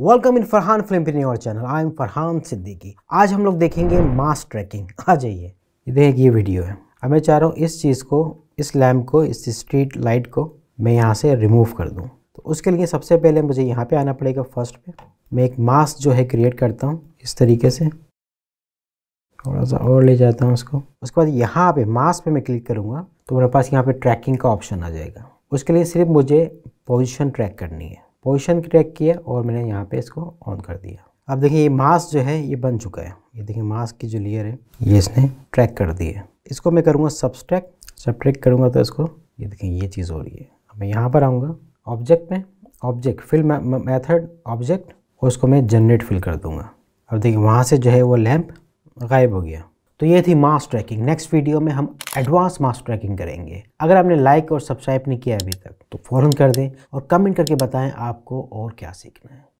welcome in Farhan film पिनी और channel I am Farhan Siddiqui आज हम लोग देखेंगे मास ट्रैकिंग आ जाइए देखिए ये वीडियो है अब मैं चाह रहा हूँ इस चीज़ को इस लैम्प को इस स्ट्रीट लाइट को मैं यहाँ से रिमूव कर दूँ तो उसके लिए सबसे पहले मुझे यहाँ पे आना पड़ेगा फर्स्ट पे मैं एक मास्क जो है क्रिएट करता हूँ इस तरीके से थोड़ा सा और ले जाता हूँ उसको उसके बाद यहाँ पे मास्क पे मैं क्लिक करूँगा तो मेरे पास यहाँ पे ट्रैकिंग का ऑप्शन आ जाएगा उसके लिए सिर्फ मुझे पोजीशन ट्रैक करनी है पोजिशन क्रैक किया और मैंने यहाँ पे इसको ऑन कर दिया अब देखिए ये मास्क जो है ये बन चुका है ये देखिए मास्क की जो लेयर है ये इसने ट्रैक कर दी है इसको मैं करूँगा सब्सट्रैक सब्ट्रैक करूँगा तो इसको ये देखें ये चीज़ हो रही है अब मैं यहाँ पर आऊँगा ऑब्जेक्ट में ऑब्जेक्ट फिल मैथड ऑब्जेक्ट और उसको मैं जनरेट फिल कर दूँगा अब देखिए वहाँ से जो है वो लैम्प गायब हो गया तो ये थी मास ट्रैकिंग नेक्स्ट वीडियो में हम एडवांस मास ट्रैकिंग करेंगे अगर आपने लाइक और सब्सक्राइब नहीं किया अभी तक तो फ़ौरन कर दें और कमेंट करके बताएं आपको और क्या सीखना है